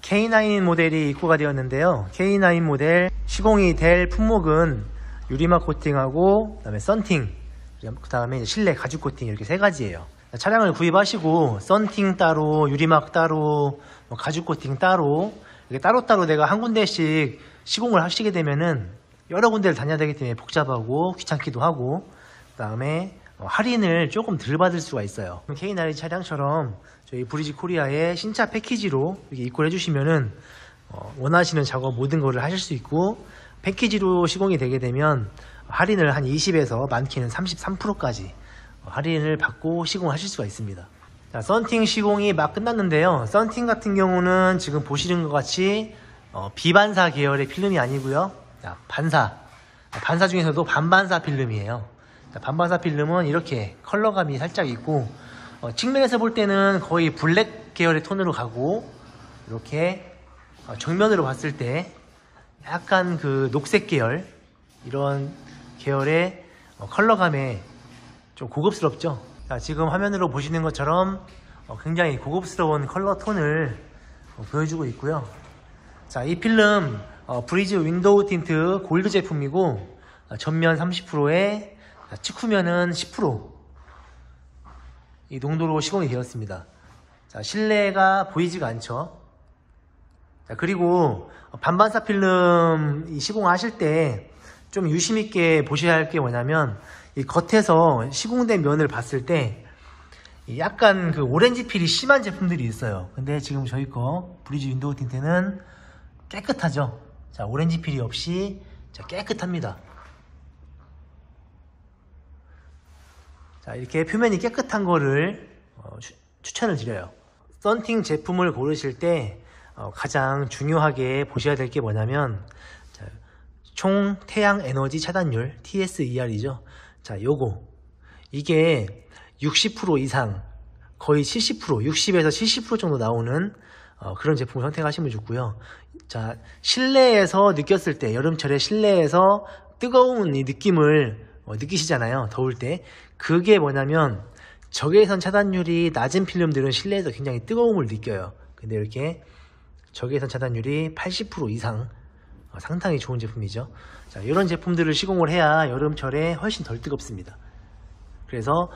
K9 모델이 입고가 되었는데요. K9 모델 시공이 될 품목은 유리막 코팅하고 그다음에 썬팅, 그다음에 실내 가죽 코팅 이렇게 세 가지예요. 차량을 구입하시고 썬팅 따로, 유리막 따로, 뭐 가죽 코팅 따로 이렇게 따로따로 내가 한 군데씩 시공을 하시게 되면은 여러 군데를 다녀야 되기 때문에 복잡하고 귀찮기도 하고 그다음에 어, 할인을 조금 덜 받을 수가 있어요 K나리 차량처럼 저희 브리지 코리아의 신차 패키지로 입고를 해주시면은 어, 원하시는 작업 모든 것을 하실 수 있고 패키지로 시공이 되게 되면 할인을 한 20에서 많게는 33%까지 어, 할인을 받고 시공하실 수가 있습니다 자, 썬팅 시공이 막 끝났는데요 썬팅 같은 경우는 지금 보시는 것 같이 어, 비반사 계열의 필름이 아니고요 아, 반사 반사 중에서도 반반사 필름이에요 그러니까 반반사 필름은 이렇게 컬러감이 살짝 있고 어, 측면에서 볼 때는 거의 블랙 계열의 톤으로 가고 이렇게 어, 정면으로 봤을 때 약간 그 녹색 계열 이런 계열의 어, 컬러감에 좀 고급스럽죠 자, 그러니까 지금 화면으로 보시는 것처럼 어, 굉장히 고급스러운 컬러 톤을 어, 보여주고 있고요 자이 필름 어, 브리즈 윈도우 틴트 골드 제품이고 어, 전면 30%에 축후면은 10%. 이 농도로 시공이 되었습니다. 자, 실내가 보이지가 않죠. 자, 그리고 반반사 필름 시공하실 때 좀 유심있게 보셔야 할 게 뭐냐면 이 겉에서 시공된 면을 봤을 때 약간 그 오렌지 필이 심한 제품들이 있어요. 근데 지금 저희 거 브리지 윈도우 틴트는 깨끗하죠. 자, 오렌지 필이 없이 자, 깨끗합니다. 자, 이렇게 표면이 깨끗한 거를 어, 추, 추천을 드려요. 썬팅 제품을 고르실 때 어, 가장 중요하게 보셔야 될 게 뭐냐면 자, 총 태양 에너지 차단율 TSER이죠. 자, 요거 이게 60% 이상 거의 70% 60에서 70% 정도 나오는 어, 그런 제품을 선택하시면 좋고요. 자, 실내에서 느꼈을 때 여름철에 실내에서 뜨거운 이 느낌을 어, 느끼시잖아요. 더울 때. 그게 뭐냐면 적외선 차단율이 낮은 필름들은 실내에서 굉장히 뜨거움을 느껴요. 근데 이렇게 적외선 차단율이 80% 이상 어, 상당히 좋은 제품이죠. 자, 이런 제품들을 시공을 해야 여름철에 훨씬 덜 뜨겁습니다. 그래서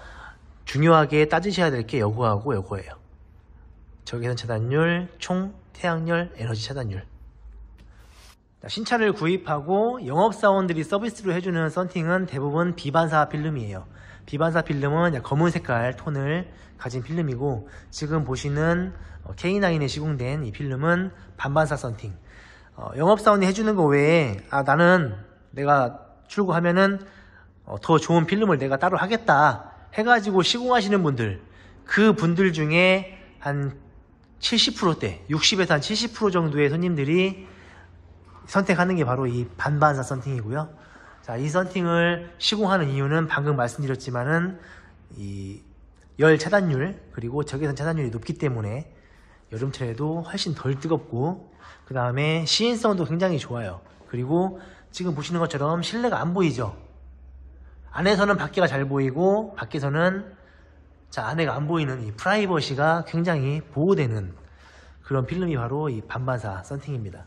중요하게 따지셔야 될 게여고하고여고예요 적외선 차단율, 총 태양열, 에너지 차단율. 신차를 구입하고 영업사원들이 서비스로 해주는 썬팅은 대부분 비반사 필름이에요. 비반사 필름은 검은 색깔 톤을 가진 필름이고 지금 보시는 어, K9에 시공된 이 필름은 반반사 썬팅 어, 영업사원이 해주는 거 외에 아 나는 내가 출고하면은 어, 더 좋은 필름을 내가 따로 하겠다 해가지고 시공하시는 분들 그 분들 중에 한 70%대 60에서 한 70% 정도의 손님들이 선택하는 게 바로 이 반반사 선팅이고요. 자, 이 선팅을 시공하는 이유는 방금 말씀드렸지만은 이 열 차단율 그리고 적외선 차단율이 높기 때문에 여름철에도 훨씬 덜 뜨겁고 그 다음에 시인성도 굉장히 좋아요. 그리고 지금 보시는 것처럼 실내가 안 보이죠. 안에서는 밖에가 잘 보이고 밖에서는 자 안에가 안 보이는 이 프라이버시가 굉장히 보호되는 그런 필름이 바로 이 반반사 선팅입니다.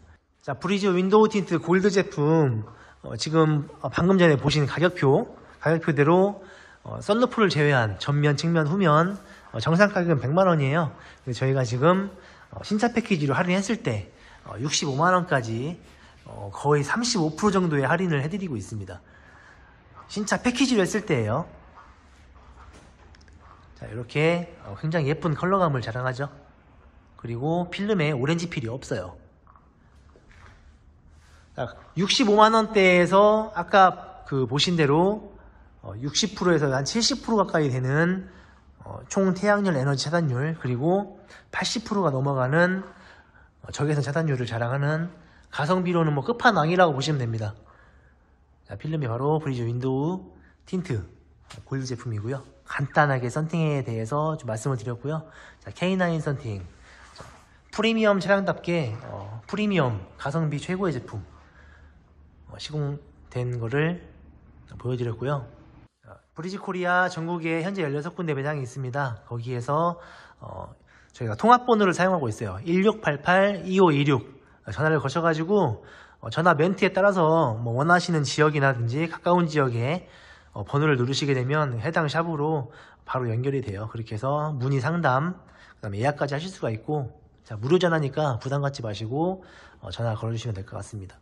자, 브리즈 윈도우 틴트 골드 제품 어, 지금 어, 방금 전에 보신 가격표 가격표대로 어, 썬루프를 제외한 전면, 측면, 후면 어, 정상 가격은 100만 원이에요. 저희가 지금 어, 신차 패키지로 할인했을 때 어, 65만 원까지 어, 거의 35% 정도의 할인을 해드리고 있습니다. 신차 패키지로 했을 때에요 자, 이렇게 어, 굉장히 예쁜 컬러감을 자랑하죠. 그리고 필름에 오렌지 필이 없어요. 65만 아, 원대에서 아까 그 보신 대로 60%에서 어, 한70% 가까이 되는 어, 총 태양열 에너지 차단율 그리고 80%가 넘어가는 어, 적외선 차단율을 자랑하는 가성비로는 뭐 끝판왕이라고 보시면 됩니다. 자, 필름이 바로 브리즈 윈도우 틴트 골드 제품이고요. 간단하게 선팅에 대해서 좀 말씀을 드렸고요. 자, K9 선팅 프리미엄 차량답게 어, 프리미엄 가성비 최고의 제품 시공된 거를 보여드렸고요. 브리지 코리아 전국에 현재 16군데 매장이 있습니다. 거기에서 어, 저희가 통합번호를 사용하고 있어요. 1688-2526 전화를 거셔가지고 어, 전화 멘트에 따라서 뭐 원하시는 지역이라든지 가까운 지역에 어, 번호를 누르시게 되면 해당 샵으로 바로 연결이 돼요. 그렇게 해서 문의 상담, 그 다음에 예약까지 하실 수가 있고 자, 무료 전화니까 부담 갖지 마시고 어, 전화 걸어주시면 될 것 같습니다.